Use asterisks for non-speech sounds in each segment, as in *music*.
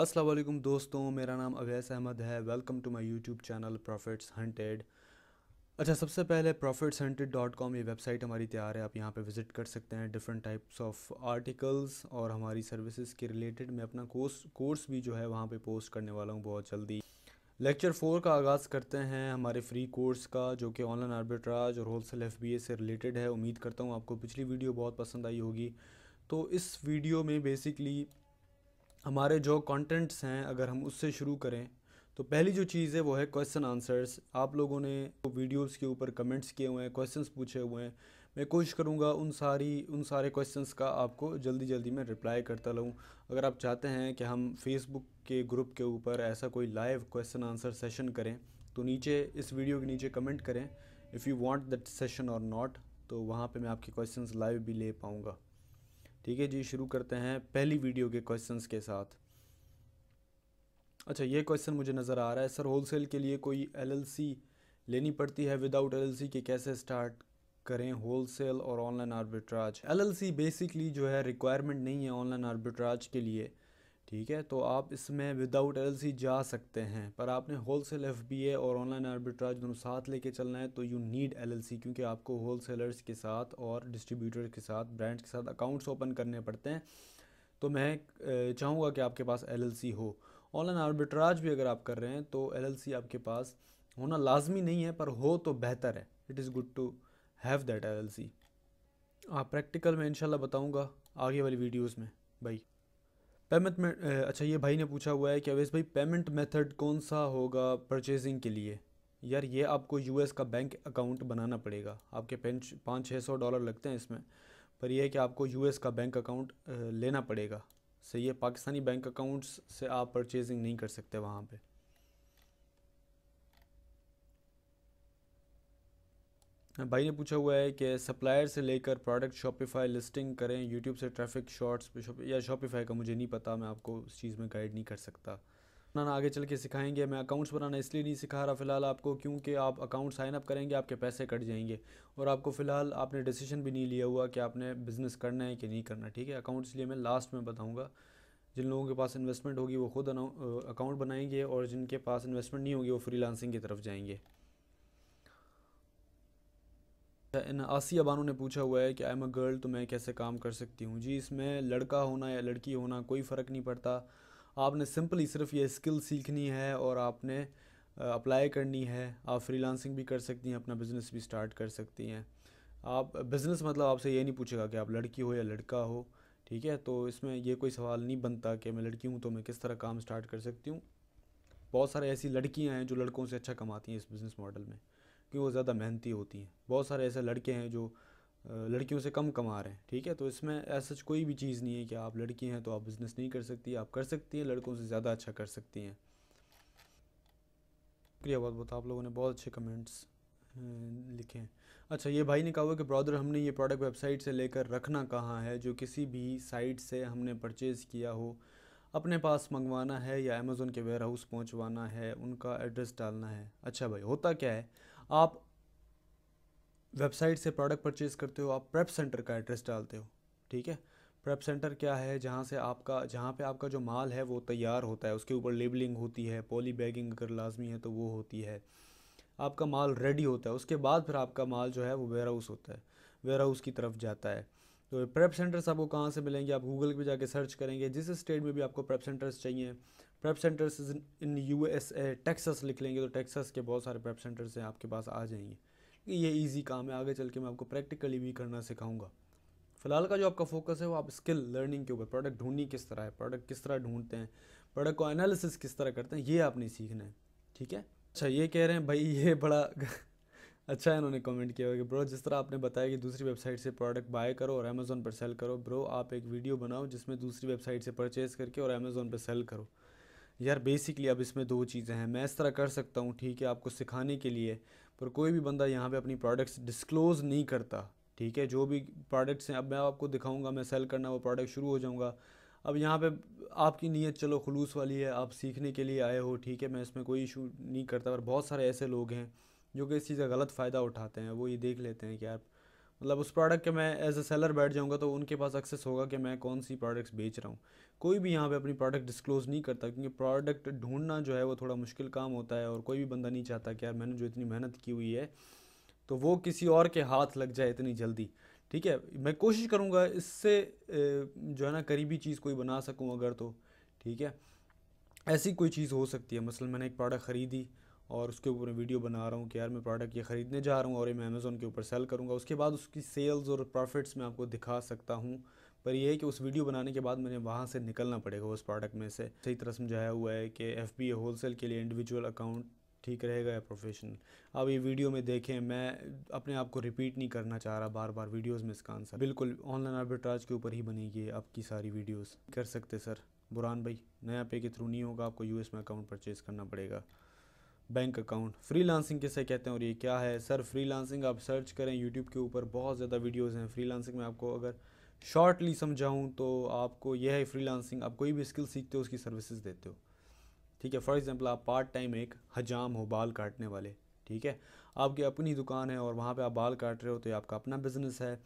असलम दोस्तों मेरा नाम अवैस अहमद है welcome to my YouTube channel profits hunted अच्छा सबसे पहले प्रॉफिट्स हंटेड डॉट कॉम ये वेबसाइट हमारी तैयार है आप यहाँ पे विज़िट कर सकते हैं डिफरेंट टाइप्स ऑफ आर्टिकल्स और हमारी सर्विसेज के रिलेटेड मैं अपना कोर्स कोर्स भी जो है वहाँ पे पोस्ट करने वाला हूँ बहुत जल्दी लेक्चर फोर का आगाज़ करते हैं हमारे फ्री कोर्स का जो कि ऑनलाइन आर्बिट्राज और होलसेल एफ बी ए से रिलेटेड है उम्मीद करता हूँ आपको पिछली वीडियो बहुत पसंद आई होगी तो इस वीडियो में बेसिकली हमारे जो कंटेंट्स हैं अगर हम उससे शुरू करें तो पहली जो चीज़ है वो है क्वेश्चन आंसर्स आप लोगों ने वीडियोज़ के ऊपर कमेंट्स किए हुए हैं क्वेश्चन पूछे हुए हैं मैं कोशिश करूँगा उन सारी उन सारे क्वेश्चंस का आपको जल्दी जल्दी मैं रिप्लाई करता रहूँ अगर आप चाहते हैं कि हम फेसबुक के ग्रुप के ऊपर ऐसा कोई लाइव क्वेश्चन आंसर सेशन करें तो नीचे इस वीडियो के नीचे कमेंट करें if you want that session और नॉट तो वहाँ पे मैं आपके क्वेश्चंस लाइव भी ले पाऊँगा ठीक है जी शुरू करते हैं पहली वीडियो के क्वेश्चंस के साथ अच्छा ये क्वेश्चन मुझे नज़र आ रहा है सर होलसेल के लिए कोई एलएलसी लेनी पड़ती है विदाउट एलएलसी के कैसे स्टार्ट करें होलसेल और ऑनलाइन आर्बिट्राज एलएलसी बेसिकली जो है रिक्वायरमेंट नहीं है ऑनलाइन आर्बिट्राज के लिए ठीक है तो आप इसमें विदाउट एलएलसी जा सकते हैं पर आपने होलसेल एफबीए और ऑनलाइन आर्बिट्राज दोनों साथ लेके चलना है तो यू नीड एलएलसी क्योंकि आपको सेलर्स के साथ और डिस्ट्रीब्यूटर के साथ ब्रांड्स के साथ अकाउंट्स ओपन करने पड़ते हैं तो मैं चाहूँगा कि आपके पास सी हो ऑनलाइन आर्बिट्राज भी अगर आप कर रहे हैं तो सी आपके पास होना लाजमी नहीं है पर हो तो बेहतर है it is good to have that L C हाँ प्रैक्टिकल मैं इनशाला बताऊँगा आगे वाली वीडियोज़ में भाई पेमेंट में अच्छा ये भाई ने पूछा हुआ है कि अवेश भाई पेमेंट मेथड कौन सा होगा परचेजिंग के लिए यार ये आपको यूएस का बैंक अकाउंट बनाना पड़ेगा आपके पेंच पाँच छः सौ डॉलर लगते हैं इसमें पर यह है कि आपको यूएस का बैंक अकाउंट लेना पड़ेगा सही है पाकिस्तानी बैंक अकाउंट्स से आप परचेजिंग नहीं कर सकते वहाँ पर भाई ने पूछा हुआ है कि सप्लायर से लेकर प्रोडक्ट शॉपिफाई लिस्टिंग करें यूट्यूब से ट्रैफिक शॉर्ट्स या शॉपिफाई का मुझे नहीं पता मैं आपको उस चीज़ में गाइड नहीं कर सकता ना आगे चल के सिखाएंगे मैं अकाउंट्स बनाना इसलिए नहीं सिखा रहा फ़िलहाल आपको क्योंकि आप अकाउंट साइनअप करेंगे आपके पैसे कट जाएंगे और आपको फ़िलहाल आपने डिसीजन भी नहीं लिया हुआ कि आपने बिज़नेस करना है कि नहीं करना ठीक है अकाउंट्स लिए मैं लास्ट में बताऊँगा जिन लोगों के पास इन्वेस्टमेंट होगी वो खुद अकाउंट बनाएंगे और जिनके पास इन्वेस्टमेंट नहीं होगी वो फ्री की तरफ जाएंगे आसिया बानो ने पूछा हुआ है कि आई एम अ गर्ल तो मैं कैसे काम कर सकती हूँ जी इसमें लड़का होना या लड़की होना कोई फ़र्क नहीं पड़ता आपने सिंपली सिर्फ ये स्किल सीखनी है और आपने अप्लाई करनी है आप फ्रीलांसिंग भी कर सकती हैं अपना बिज़नेस भी स्टार्ट कर सकती हैं आप बिज़नेस मतलब आपसे ये नहीं पूछेगा कि आप लड़की हो या लड़का हो ठीक है तो इसमें ये कोई सवाल नहीं बनता कि मैं लड़की हूँ तो मैं किस तरह काम स्टार्ट कर सकती हूँ बहुत सारे ऐसी लड़कियाँ हैं जो लड़कों से अच्छा कमाती हैं इस बिज़नेस मॉडल में कि वो ज़्यादा मेहनती होती हैं बहुत सारे ऐसे लड़के हैं जो लड़कियों से कम कमा रहे हैं ठीक है तो इसमें ऐसा कोई भी चीज़ नहीं है कि आप लड़की हैं तो आप बिज़नेस नहीं कर सकती आप कर सकती हैं लड़कों से ज़्यादा अच्छा कर सकती हैं शुक्रिया बहुत बहुत आप लोगों ने बहुत अच्छे कमेंट्स लिखे हैं अच्छा ये भाई ने कहा हुआ कि ब्रॉदर हमने ये प्रोडक्ट वेबसाइट से लेकर रखना कहाँ है जो किसी भी साइट से हमने परचेज़ किया हो अपने पास मंगवाना है या अमेज़ोन के वेयर हाउस पहुँचवाना है उनका एड्रेस डालना है अच्छा भाई होता क्या है आप वेबसाइट से प्रोडक्ट परचेज करते हो आप प्रेप सेंटर का एड्रेस डालते हो ठीक है प्रेप सेंटर क्या है जहाँ से आपका जहाँ पे आपका जो माल है वो तैयार होता है उसके ऊपर लेबलिंग होती है पॉली बैगिंग अगर लाजमी है तो वो होती है आपका माल रेडी होता है उसके बाद फिर आपका माल जो है वो वेयर हाउस होता है वेयर हाउस की तरफ जाता है तो प्रेप सेंटर्स आपको कहाँ से मिलेंगे आप गूगल पे जाके सर्च करेंगे जिस स्टेट में भी आपको प्रेप सेंटर्स चाहिए prep centres in U S A Texas लिख लेंगे तो टेक्सस के बहुत सारे प्रेप सेंटर्स हैं आपके पास आ जाएंगे ये ईजी काम है आगे चल के मैं आपको प्रैक्टिकली भी करना सिखाऊंगा फिलहाल का जो आपका फोकस है वो आप स्किल लर्निंग के ऊपर प्रोडक्ट ढूंढनी किस तरह है प्रोडक्ट किस तरह ढूंढते हैं प्रोडक्ट को एनालिसिस किस तरह करते हैं ये आपने सीखना है ठीक है अच्छा ये कह रहे हैं भाई ये बड़ा *laughs* अच्छा है इन्होंने कमेंट किया कि ब्रो जिस तरह आपने बताया कि दूसरी वेबसाइट से प्रोडक्ट बाय करो और अमेज़ोन पर सेल करो ब्रो आप एक वीडियो बनाओ जिसमें दूसरी वेबसाइट से परचेज़ करके और अमेज़ोन पर सेल करो यार बेसिकली अब इसमें दो चीज़ें हैं मैं इस तरह कर सकता हूँ ठीक है आपको सिखाने के लिए पर कोई भी बंदा यहाँ पे अपनी प्रोडक्ट्स डिस्क्लोज़ नहीं करता ठीक है जो भी प्रोडक्ट्स हैं अब मैं आपको दिखाऊंगा मैं सेल करना वो प्रोडक्ट शुरू हो जाऊँगा अब यहाँ पे आपकी नीयत चलो खलूस वाली है आप सीखने के लिए आए हो ठीक है मैं इसमें कोई इशू नहीं करता पर बहुत सारे ऐसे लोग हैं जो कि इस चीज़ का गलत फ़ायदा उठाते हैं वो ये देख लेते हैं कि यार मतलब उस प्रोडक्ट के मैं एज ए सेलर बैठ जाऊँगा तो उनके पास एक्सेस होगा कि मैं कौन सी प्रोडक्ट्स बेच रहा हूँ कोई भी यहाँ पे अपनी प्रोडक्ट डिस्क्लोज़ नहीं करता क्योंकि प्रोडक्ट ढूंढना जो है वो थोड़ा मुश्किल काम होता है और कोई भी बंदा नहीं चाहता कि यार मैंने जो इतनी मेहनत की हुई है तो वो किसी और के हाथ लग जाए इतनी जल्दी ठीक है मैं कोशिश करूँगा इससे जो है ना करीबी चीज़ कोई बना सकूँ अगर तो ठीक है ऐसी कोई चीज़ हो सकती है मसल मैंने एक प्रोडक्ट ख़रीदी और उसके ऊपर मैं वीडियो बना रहा हूँ कि यार मैं प्रोडक्ट ये ख़रीदने जा रहा हूँ और ये मैं अमेज़ोन के ऊपर सेल करूँगा उसके बाद उसकी सेल्स और प्रॉफिट्स मैं आपको दिखा सकता हूँ पर यह है कि उस वीडियो बनाने के बाद मुझे वहाँ से निकलना पड़ेगा उस प्रोडक्ट में से सही तरह समझाया हुआ है कि एफ बी होलसेल के लिए इंडिविजुअल अकाउंट ठीक रहेगा या प्रोफेशनल अब ये वीडियो में देखें मैं अपने आप को रिपीट नहीं करना चाह रहा बार बार वीडियोस में इसका आंसर बिल्कुल ऑनलाइन आर्बिट्राज के ऊपर ही बनेगी आपकी सारी वीडियोस कर सकते सर बुरान भाई नया पे के थ्रू नहीं होगा आपको यूएस में अकाउंट परचेज़ करना पड़ेगा बैंक अकाउंट फ्रीलांसिंग किसे कहते हैं और ये क्या है सर फ्रीलांसिंग आप सर्च करें यूट्यूब के ऊपर बहुत ज़्यादा वीडियोस हैं फ्रीलांसिंग में आपको अगर शॉर्टली समझाऊं तो आपको यह है फ्रीलांसिंग आप कोई भी स्किल सीखते हो उसकी सर्विसेज देते हो ठीक है फॉर एग्जांपल आप पार्ट टाइम एक हजाम हो बाल काटने वाले ठीक है आपकी अपनी दुकान है और वहाँ पर आप बाल काट रहे हो तो ये आपका अपना बिजनेस है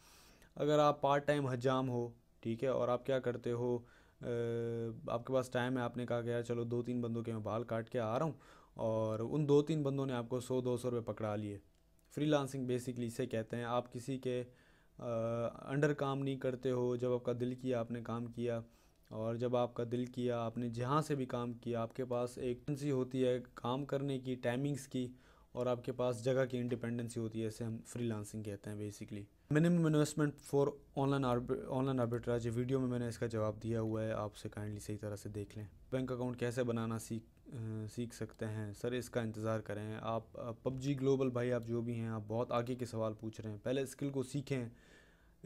अगर आप पार्ट टाइम हजाम हो ठीक है और आप क्या करते हो आपके पास टाइम है आपने कहा कि यार चलो दो तीन बंदों के मैं बाल काट के आ रहा हूँ और उन दो तीन बंदों ने आपको सौ दो सौ रुपये पकड़ा लिए फ्रीलांसिंग बेसिकली इसे कहते हैं आप किसी के अंडर काम नहीं करते हो जब आपका दिल किया आपने काम किया और जब आपका दिल किया आपने जहाँ से भी काम किया आपके पास एक एजेंसी होती है काम करने की टाइमिंग्स की और आपके पास जगह की इंडिपेंडेंसी होती है इसे हम फ्रीलांसिंग कहते हैं basically minimum investment for online online arbitrage video में मैंने इसका जवाब दिया हुआ है आपसे काइंडली सही तरह से देख लें बैंक अकाउंट कैसे बनाना सीख सीख सकते हैं सर इसका इंतज़ार करें आप पबजी ग्लोबल भाई आप जो भी हैं आप बहुत आगे के सवाल पूछ रहे हैं पहले स्किल को सीखें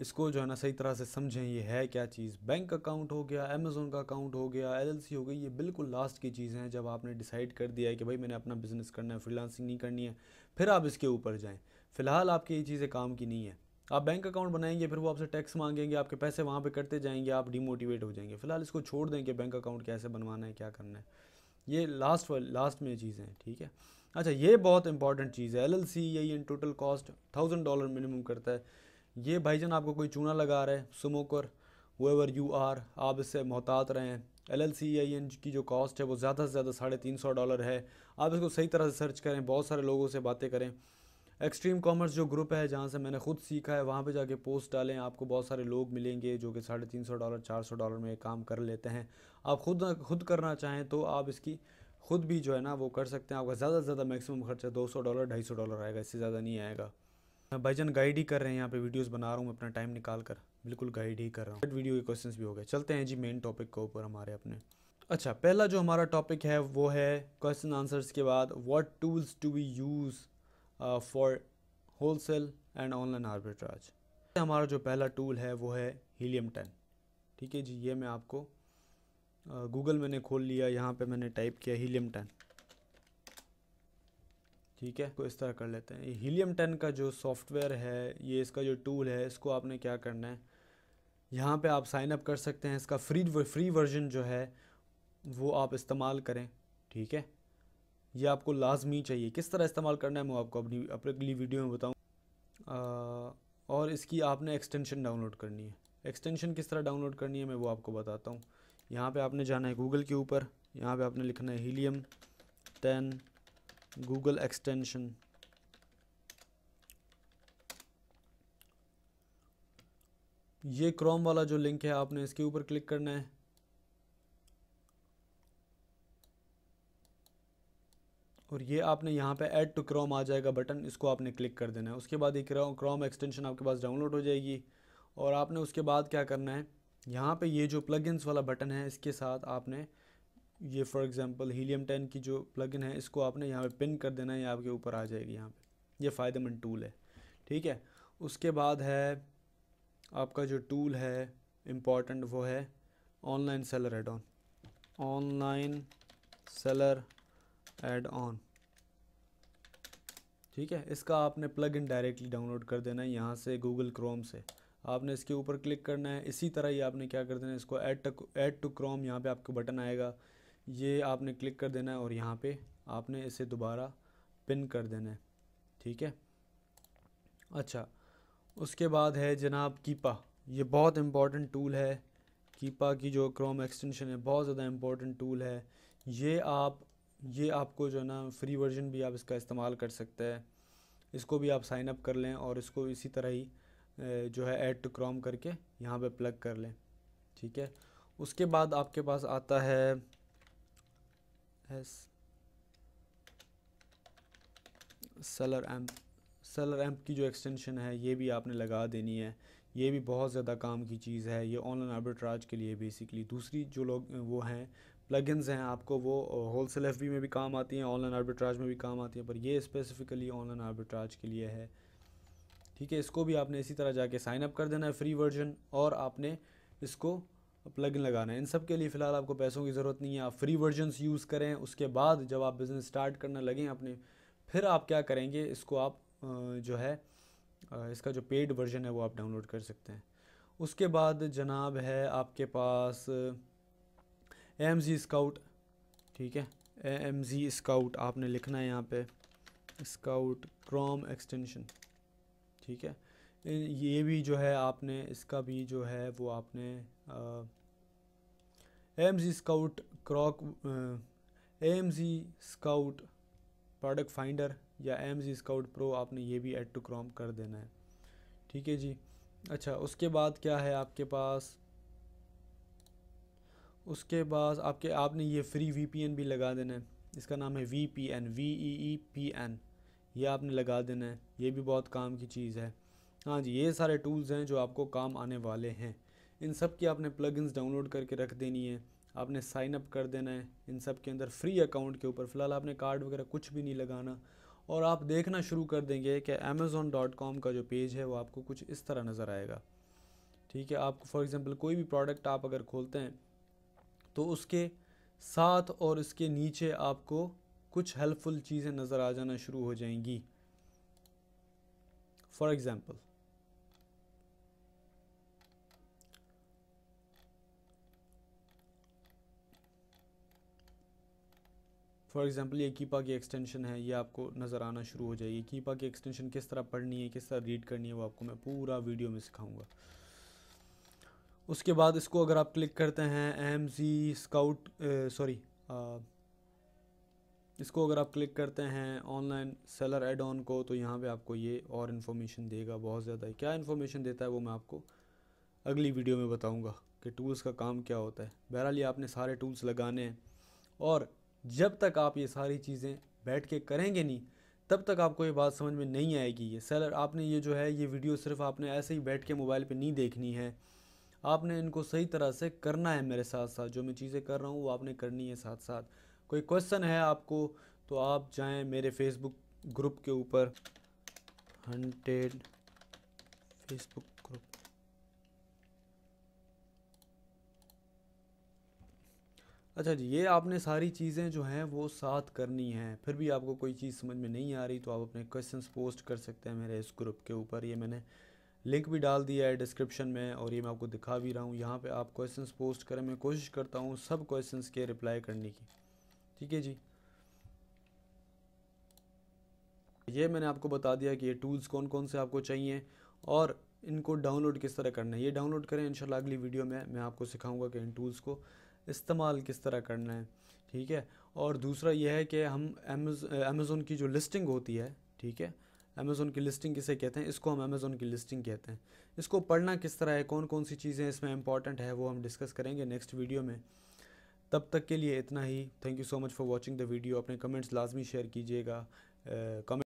इसको जो है ना सही तरह से समझें ये है क्या चीज़ बैंक अकाउंट हो गया अमेज़ोन का अकाउंट हो गया एल हो गई ये बिल्कुल लास्ट की चीज़ें हैं जब आपने डिसाइड कर दिया है कि भाई मैंने अपना बिज़नेस करना है फ्रीलांसिंग नहीं करनी है फिर आप इसके ऊपर जाएँ फ़िलहाल आपकी ये चीज़ें काम की नहीं है आप बैंक अकाउंट बनाएंगे फिर वो आपसे टैक्स मांगेंगे आपके पैसे वहाँ पर करते जाएंगे आप डिमोटिवेट हो जाएंगे फ़िलहाल इसको छोड़ दें कि बैंक अकाउंट कैसे बनवाना है क्या करना है ये लास्ट लास्ट में चीज़ें हैं ठीक है अच्छा ये बहुत इंपॉर्टेंट चीज़ है एल यही in total cost thousand dollar minimum करता है ये भाईजान आपको कोई चूना लगा रहा है स्मोकर वेवर यू आर आप इससे मोहतात रहें L L C I N की जो कॉस्ट है वो ज़्यादा से ज़्यादा साढ़े तीन सौ डॉलर है आप इसको सही तरह से सर्च करें बहुत सारे लोगों से बातें करें एक्सट्रीम कॉमर्स जो ग्रुप है जहाँ से मैंने खुद सीखा है वहाँ पे जाके पोस्ट डालें आपको बहुत सारे लोग मिलेंगे जो कि साढ़े तीन सौ डॉलर चार सौ डॉलर में काम कर लेते हैं आप खुद खुद करना चाहें तो आप इसकी खुद भी जो है ना वो कर सकते हैं आपका ज़्यादा से ज़्यादा मैक्सिमम खर्चा दो सौ डॉलर ढाई सौ डॉलर आएगा इससे ज़्यादा नहीं आएगा जान गाइड ही कर रहे हैं यहाँ पे वीडियोस बना रहा हूँ मैं अपना टाइम निकाल कर बिल्कुल गाइड ही कर रहा हूँ वीडियो के क्वेश्चन भी हो गए चलते हैं जी मेन टॉपिक के ऊपर हमारे अपने अच्छा पहला जो हमारा टॉपिक है वो है क्वेश्चन आंसर्स के बाद what tools to be use for wholesale and online arbitrage हमारा जो पहला टूल है वो है हीलियम टेन ठीक है जी ये मैं आपको गूगल uh, मैंने खोल लिया यहाँ पे मैंने टाइप किया हीलियम टेन ठीक है को तो इस तरह कर लेते हैं हीलियम टेन का जो सॉफ्टवेयर है ये इसका जो टूल है इसको आपने क्या करना है यहाँ पे आप साइन अप कर सकते हैं इसका फ्री फ्री वर्जन जो है वो आप इस्तेमाल करें ठीक है ये आपको लाजमी चाहिए किस तरह इस्तेमाल करना है मैं आपको अपनी अगली वीडियो में बताऊँ और इसकी आपने एक्सटेंशन डाउनलोड करनी है एक्सटेंशन किस तरह डाउनलोड करनी है मैं वो आपको बताता हूँ यहाँ पे आपने जाना है गूगल के ऊपर यहाँ पे आपने लिखना है हीलियम टेन गूगल एक्सटेंशन ये क्रोम वाला जो लिंक है आपने इसके ऊपर क्लिक करना है और ये आपने यहाँ पे ऐड टू क्रोम आ जाएगा बटन इसको आपने क्लिक कर देना है उसके बाद ये क्रोम एक्सटेंशन आपके पास डाउनलोड हो जाएगी और आपने उसके बाद क्या करना है यहाँ पे ये जो प्लगइन्स वाला बटन है इसके साथ आपने ये फॉर एग्जांपल हीलियम टेन की जो प्लगइन है इसको आपने यहाँ पे पिन कर देना है ये आपके ऊपर आ जाएगी यहाँ पर ये फ़ायदेमंद टूल है ठीक है उसके बाद है आपका जो टूल है इम्पॉर्टेंट वो है online seller add on online seller add on ठीक है इसका आपने प्लग इन डायरेक्टली डाउनलोड कर देना है यहाँ से गूगल क्रोम से आपने इसके ऊपर क्लिक करना है इसी तरह ही आपने क्या कर देना है इसको add to add to Chrome यहाँ पे आपको बटन आएगा ये आपने क्लिक कर देना है और यहाँ पे आपने इसे दोबारा पिन कर देना है ठीक है अच्छा उसके बाद है जनाब कीपा ये बहुत इम्पॉर्टेंट टूल है कीपा की जो क्रोम एक्सटेंशन है बहुत ज़्यादा इम्पॉर्टेंट टूल है ये आप ये आपको जो है ना फ्री वर्जन भी आप इसका इस्तेमाल कर सकते हैं इसको भी आप साइन अप कर लें और इसको इसी तरह ही जो है ऐड टू क्रॉम करके यहाँ पे प्लग कर लें ठीक है उसके बाद आपके पास आता है S seller amp seller amp की जो एक्सटेंशन है ये भी आपने लगा देनी है ये भी बहुत ज़्यादा काम की चीज़ है ये ऑनलाइन आर्बिट्राज के लिए बेसिकली दूसरी जो लोग वो हैं प्लगइन्स हैं आपको वो होल सेल एफ में भी काम आती हैं ऑनलाइन आर्बिट्राज में भी काम आती हैं पर ये स्पेसिफ़िकली ऑनलाइन आर्बिट्राज के लिए है ठीक है इसको भी आपने इसी तरह जाके साइन अप कर देना है फ्री वर्जन और आपने इसको प्लगइन लगाना है इन सब के लिए फ़िलहाल आपको पैसों की ज़रूरत नहीं है आप फ्री वर्जन यूज़ करें उसके बाद जब आप बिज़नेस स्टार्ट करना लगें अपने फिर आप क्या करेंगे इसको आप जो है इसका जो पेड वर्जन है वो आप डाउनलोड कर सकते हैं उसके बाद जनाब है आपके पास एम जी स्काउट ठीक है एम जी स्काउट आपने लिखना है यहाँ पे स्काउट क्रोम एक्सटेंशन ठीक है ये भी जो है आपने इसका भी जो है वो आपने M G scout crock M G scout product finder या एम जी स्काउट प्रो आपने ये भी एड टू क्रॉम कर देना है ठीक है जी अच्छा उसके बाद क्या है आपके पास उसके बाद आपके आपने ये फ्री वीपीएन भी लगा देना है इसका नाम है V P N V E E P N ये आपने लगा देना है ये भी बहुत काम की चीज़ है हाँ जी ये सारे टूल्स हैं जो आपको काम आने वाले हैं इन सब की आपने प्लगइन्स डाउनलोड करके रख देनी है आपने साइन अप कर देना है इन सब के अंदर फ्री अकाउंट के ऊपर फ़िलहाल आपने कार्ड वगैरह कुछ भी नहीं लगाना और आप देखना शुरू कर देंगे कि अमेज़ोन डॉट कॉम का जो पेज है वो आपको कुछ इस तरह नज़र आएगा ठीक है आपको फॉर एग्ज़ाम्पल कोई भी प्रोडक्ट आप अगर खोलते हैं तो उसके साथ और इसके नीचे आपको कुछ हेल्पफुल चीज़ें नज़र आ जाना शुरू हो जाएंगी फॉर एग्ज़ाम्पल फॉर एग्ज़ाम्पल ये कीपा की एक्सटेंशन है ये आपको नज़र आना शुरू हो जाएगी कीपा की एक्सटेंशन किस तरह पढ़नी है किस तरह रीड करनी है वो आपको मैं पूरा वीडियो में सिखाऊंगा उसके बाद इसको अगर आप क्लिक करते हैं एम जी स्काउट सॉरी इसको अगर आप क्लिक करते हैं ऑनलाइन सेलर एड ऑन को तो यहाँ पे आपको ये और इन्फॉर्मेशन देगा बहुत ज़्यादा क्या इन्फॉर्मेशन देता है वो मैं आपको अगली वीडियो में बताऊँगा कि टूल्स का काम क्या होता है बहरहाल ये आपने सारे टूल्स लगाने हैं और जब तक आप ये सारी चीज़ें बैठ के करेंगे नहीं तब तक आपको ये बात समझ में नहीं आएगी ये सेलर आपने ये जो है ये वीडियो सिर्फ आपने ऐसे ही बैठ के मोबाइल पे नहीं देखनी है आपने इनको सही तरह से करना है मेरे साथ साथ जो मैं चीज़ें कर रहा हूँ वो आपने करनी है साथ साथ कोई क्वेश्चन है आपको तो आप जाएं मेरे फेसबुक ग्रुप के ऊपर हंटेड फेसबुक ग्रुप अच्छा जी ये आपने सारी चीज़ें जो हैं वो साथ करनी हैं फिर भी आपको कोई चीज़ समझ में नहीं आ रही तो आप अपने क्वेश्चंस पोस्ट कर सकते हैं मेरे इस ग्रुप के ऊपर ये मैंने लिंक भी डाल दिया है डिस्क्रिप्शन में और ये मैं आपको दिखा भी रहा हूँ यहाँ पे आप क्वेश्चंस पोस्ट करें मैं कोशिश करता हूँ सब क्वेश्चंस के रिप्लाई करने की ठीक है जी ये मैंने आपको बता दिया कि ये टूल्स कौन कौन से आपको चाहिए और इनको डाउनलोड किस तरह करना है ये डाउनलोड करें इन अगली वीडियो में मैं आपको सिखाऊँगा कि इन टूल्स को इस्तेमाल किस तरह करना है ठीक है और दूसरा यह है कि हम अमेज़ोन की जो लिस्टिंग होती है ठीक है अमेज़ोन की लिस्टिंग किसे कहते हैं इसको हम अमेज़ोन की लिस्टिंग कहते हैं इसको पढ़ना किस तरह है कौन कौन सी चीज़ें इसमें इंपॉर्टेंट है वो हम डिस्कस करेंगे नेक्स्ट वीडियो में तब तक के लिए इतना ही thank you so much for watching the video अपने कमेंट्स लाजमी शेयर कीजिएगा कमेंट